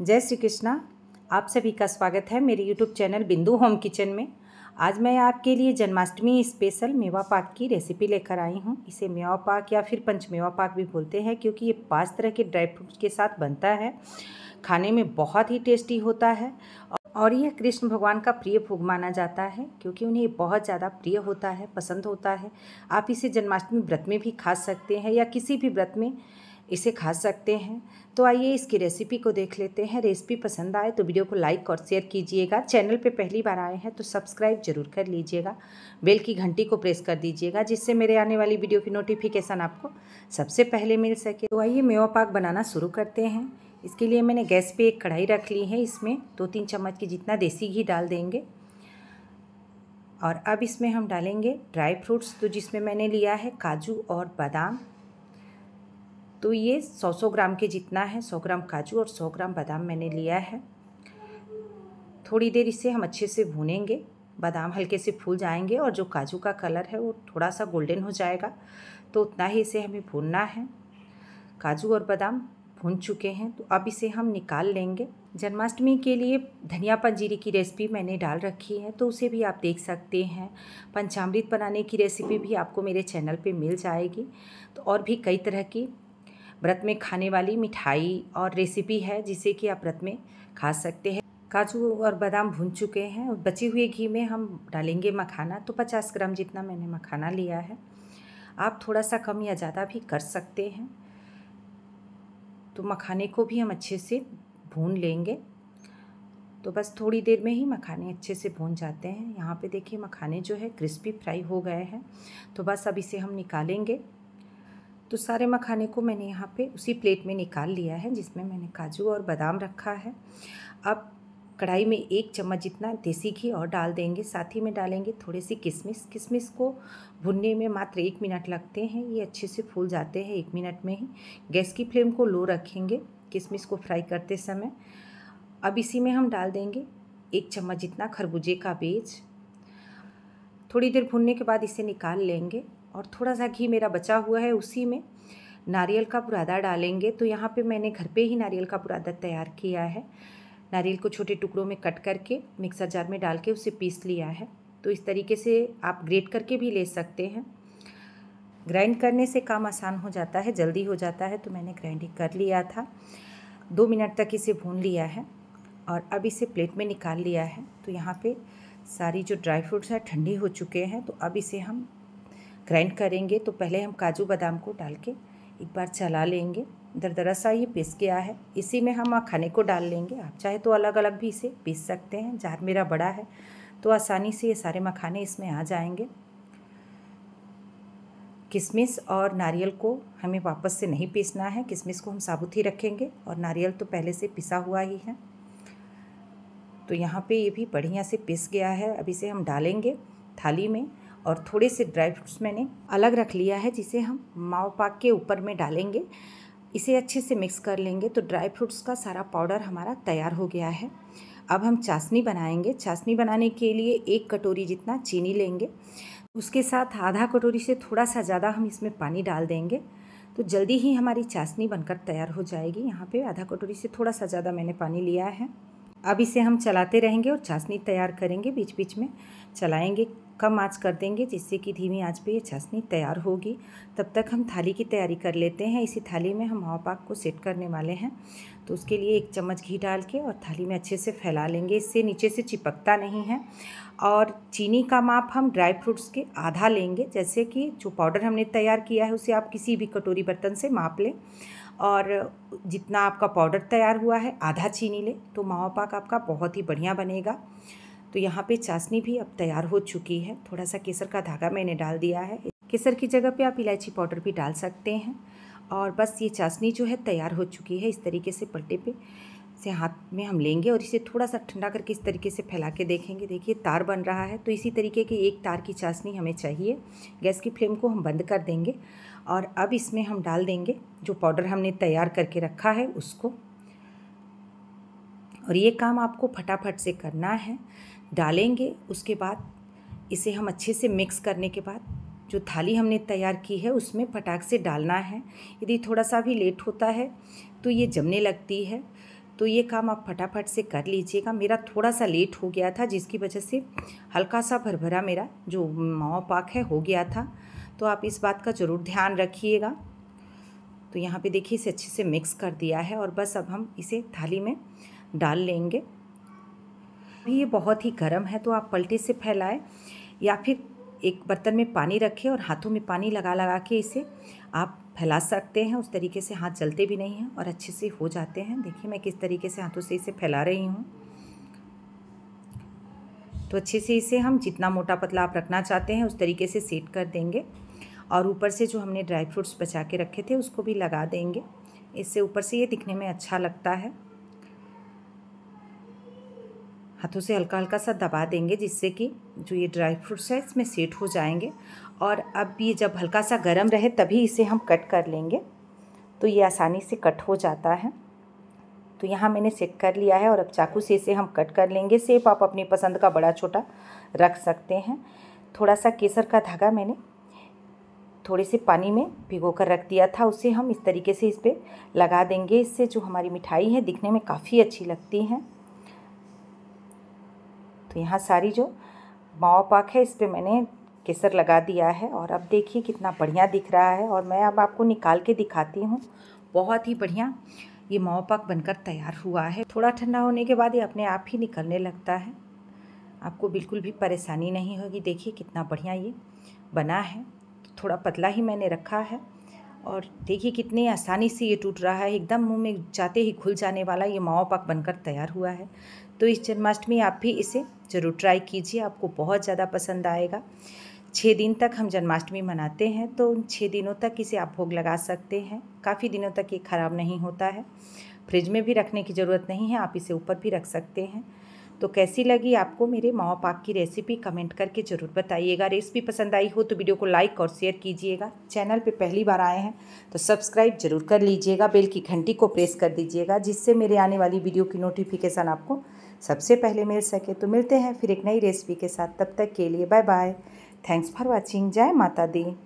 जय श्री कृष्णा आप सभी का स्वागत है मेरे YouTube channel Bindu home kitchen में आज मैं आपके लिए जन्माष्टमी स्पेशल मेवा पाक की रेसिपी लेकर आई हूँ इसे मेवा पाक या फिर पंच मेवा पाक भी बोलते हैं क्योंकि ये पांच तरह के ड्राई फ्रूट्स के साथ बनता है खाने में बहुत ही टेस्टी होता है और यह कृष्ण भगवान का प्रिय भोग माना जाता है क्योंकि उन्हें बहुत ज़्यादा प्रिय होता है पसंद होता है आप इसे जन्माष्टमी व्रत में भी खा सकते हैं या किसी भी व्रत में इसे खा सकते हैं तो आइए इसकी रेसिपी को देख लेते हैं रेसिपी पसंद आए तो वीडियो को लाइक और शेयर कीजिएगा चैनल पे पहली बार आए हैं तो सब्सक्राइब जरूर कर लीजिएगा बेल की घंटी को प्रेस कर दीजिएगा जिससे मेरे आने वाली वीडियो की नोटिफिकेशन आपको सबसे पहले मिल सके तो आइए मेवा पाक बनाना शुरू करते हैं इसके लिए मैंने गैस पर एक कढ़ाई रख ली है इसमें दो तीन चम्मच की जितना देसी घी डाल देंगे और अब इसमें हम डालेंगे ड्राई फ्रूट्स तो जिसमें मैंने लिया है काजू और बादाम तो ये 100-100 ग्राम के जितना है 100 ग्राम काजू और 100 ग्राम बादाम मैंने लिया है थोड़ी देर इसे हम अच्छे से भूनेंगे बादाम हल्के से फूल जाएंगे और जो काजू का कलर है वो थोड़ा सा गोल्डन हो जाएगा तो उतना ही इसे हमें भूनना है काजू और बादाम भून चुके हैं तो अब इसे हम निकाल लेंगे जन्माष्टमी के लिए धनिया पंजीरी की रेसिपी मैंने डाल रखी है तो उसे भी आप देख सकते हैं पंचामृत बनाने की रेसिपी भी आपको मेरे चैनल पे मिल जाएगी तो और भी कई तरह की व्रत में खाने वाली मिठाई और रेसिपी है जिसे कि आप व्रत में खा सकते हैं काजू और बादाम भून चुके हैं और बचे हुए घी में हम डालेंगे मखाना तो 50 ग्राम जितना मैंने मखाना लिया है आप थोड़ा सा कम या ज़्यादा भी कर सकते हैं तो मखाने को भी हम अच्छे से भून लेंगे तो बस थोड़ी देर में ही मखाने अच्छे से भून जाते हैं यहाँ पे देखिए मखाने जो है क्रिस्पी फ्राई हो गए हैं तो बस अब इसे हम निकालेंगे तो सारे मखाने को मैंने यहाँ पे उसी प्लेट में निकाल लिया है जिसमें मैंने काजू और बादाम रखा है अब कढ़ाई में एक चम्मच जितना देसी घी और डाल देंगे साथ ही में डालेंगे थोड़े सी किशमिश किशमिश को भुनने में मात्र एक मिनट लगते हैं ये अच्छे से फूल जाते हैं एक मिनट में ही गैस की फ्लेम को लो रखेंगे किशमिश को फ्राई करते समय अब इसी में हम डाल देंगे एक चम्मच जितना खरबूजे का बीज थोड़ी देर भुनने के बाद इसे निकाल लेंगे और थोड़ा सा घी मेरा बचा हुआ है उसी में नारियल का बुरादा डालेंगे तो यहाँ पे मैंने घर पे ही नारियल का बुरादा तैयार किया है नारियल को छोटे टुकड़ों में कट करके मिक्सर जार में डाल के उसे पीस लिया है तो इस तरीके से आप ग्रेट करके भी ले सकते हैं ग्राइंड करने से काम आसान हो जाता है जल्दी हो जाता है तो मैंने ग्राइंडिंग कर लिया था दो मिनट तक इसे भून लिया है और अब इसे प्लेट में निकाल लिया है तो यहाँ पे सारी जो ड्राई फ्रूट्स हैं ठंडी हो चुके हैं तो अब इसे हम ग्राइंड करेंगे तो पहले हम काजू बादाम को डाल के एक बार चला लेंगे दरदरा सा ये पिस गया है इसी में हम खाने को डाल लेंगे आप चाहे तो अलग अलग भी इसे पीस सकते हैं जार मेरा बड़ा है तो आसानी से ये सारे मखाने इसमें आ जाएंगे किशमिश और नारियल को हमें वापस से नहीं पीसना है किशमिश को हम साबुत ही रखेंगे और नारियल तो पहले से पिसा हुआ ही है तो यहाँ पे ये भी बढ़िया से पिस गया है अब इसे हम डालेंगे थाली में और थोड़े से ड्राई फ्रूट्स मैंने अलग रख लिया है जिसे हम माओ पाक के ऊपर में डालेंगे इसे अच्छे से मिक्स कर लेंगे तो ड्राई फ्रूट्स का सारा पाउडर हमारा तैयार हो गया है अब हम चाशनी बनाएंगे चाशनी बनाने के लिए एक कटोरी जितना चीनी लेंगे उसके साथ आधा कटोरी से थोड़ा सा ज़्यादा हम इसमें पानी डाल देंगे तो जल्दी ही हमारी चाशनी बनकर तैयार हो जाएगी यहाँ पे आधा कटोरी से थोड़ा सा ज़्यादा मैंने पानी लिया है अब इसे हम चलाते रहेंगे और चाशनी तैयार करेंगे बीच बीच में चलाएंगे कम आँच कर देंगे जिससे कि धीमी आँच पर यह चाशनी तैयार होगी तब तक हम थाली की तैयारी कर लेते हैं इसी थाली में हम हवा पाक को सेट करने वाले हैं तो उसके लिए एक चम्मच घी डाल के और थाली में अच्छे से फैला लेंगे इससे नीचे से चिपकता नहीं है और चीनी का माप हम ड्राई फ्रूट्स के आधा लेंगे जैसे कि जो पाउडर हमने तैयार किया है उसे आप किसी भी कटोरी बर्तन से माप लें और जितना आपका पाउडर तैयार हुआ है आधा चीनी लें तो मावा पाक आपका बहुत ही बढ़िया बनेगा तो यहाँ पे चाशनी भी अब तैयार हो चुकी है थोड़ा सा केसर का धागा मैंने डाल दिया है केसर की जगह पे आप इलायची पाउडर भी डाल सकते हैं और बस ये चाशनी जो है तैयार हो चुकी है इस तरीके से पलटे पे से हाथ में हम लेंगे और इसे थोड़ा सा ठंडा करके इस तरीके से फैला के देखेंगे देखिए तार बन रहा है तो इसी तरीके की एक तार की चाशनी हमें चाहिए गैस की फ्लेम को हम बंद कर देंगे और अब इसमें हम डाल देंगे जो पाउडर हमने तैयार करके रखा है उसको और ये काम आपको फटाफट से करना है डालेंगे उसके बाद इसे हम अच्छे से मिक्स करने के बाद जो थाली हमने तैयार की है उसमें फटाक से डालना है यदि थोड़ा सा भी लेट होता है तो ये जमने लगती है तो ये काम आप फटाफट से कर लीजिएगा मेरा थोड़ा सा लेट हो गया था जिसकी वजह से हल्का सा भरभरा मेरा जो मावा पाक है हो गया था तो आप इस बात का ज़रूर ध्यान रखिएगा तो यहाँ पे देखिए इसे अच्छे से मिक्स कर दिया है और बस अब हम इसे थाली में डाल लेंगे भी ये बहुत ही गर्म है तो आप पलटे से फैलाएं या फिर एक बर्तन में पानी रखें और हाथों में पानी लगा लगा के इसे आप फैला सकते हैं उस तरीके से हाथ जलते भी नहीं हैं और अच्छे से हो जाते हैं देखिए मैं किस तरीके से हाथों से इसे फैला रही हूँ तो अच्छे से इसे हम जितना मोटा पतला आप रखना चाहते हैं उस तरीके से सेट कर देंगे और ऊपर से जो हमने ड्राई फ्रूट्स बचा के रखे थे उसको भी लगा देंगे इससे ऊपर से ये दिखने में अच्छा लगता है हाथों से हल्का हल्का सा दबा देंगे जिससे कि जो ये ड्राई फ्रूट्स है इसमें सेट हो जाएंगे और अब ये जब हल्का सा गर्म रहे तभी इसे हम कट कर लेंगे तो ये आसानी से कट हो जाता है तो यहाँ मैंने सेट कर लिया है और अब चाकू से इसे हम कट कर लेंगे सेप आप अपनी पसंद का बड़ा छोटा रख सकते हैं थोड़ा सा केसर का धागा मैंने थोड़े से पानी में भिगो कर रख दिया था उसे हम इस तरीके से इस पर लगा देंगे इससे जो हमारी मिठाई है दिखने में काफ़ी अच्छी लगती है तो यहाँ सारी जो मावा पाक है इस पर मैंने केसर लगा दिया है और अब देखिए कितना बढ़िया दिख रहा है और मैं अब आपको निकाल के दिखाती हूँ बहुत ही बढ़िया ये मावा पाक बनकर तैयार हुआ है थोड़ा ठंडा होने के बाद ये अपने आप ही निकलने लगता है आपको बिल्कुल भी परेशानी नहीं होगी देखिए कितना बढ़िया ये बना है थोड़ा पतला ही मैंने रखा है और देखिए कितने आसानी से ये टूट रहा है एकदम मुंह में जाते ही खुल जाने वाला ये मावा पाक बनकर तैयार हुआ है तो इस जन्माष्टमी आप भी इसे ज़रूर ट्राई कीजिए आपको बहुत ज़्यादा पसंद आएगा छः दिन तक हम जन्माष्टमी मनाते हैं तो उन छः दिनों तक इसे आप भोग लगा सकते हैं काफ़ी दिनों तक ये ख़राब नहीं होता है फ्रिज में भी रखने की ज़रूरत नहीं है आप इसे ऊपर भी रख सकते हैं तो कैसी लगी आपको मेरे मावा पाक की रेसिपी कमेंट करके ज़रूर बताइएगा रेसिपी पसंद आई हो तो वीडियो को लाइक और शेयर कीजिएगा चैनल पे पहली बार आए हैं तो सब्सक्राइब जरूर कर लीजिएगा बेल की घंटी को प्रेस कर दीजिएगा जिससे मेरे आने वाली वीडियो की नोटिफिकेशन आपको सबसे पहले मिल सके तो मिलते हैं फिर एक नई रेसिपी के साथ तब तक के लिए bye bye thanks for watching जय माता दी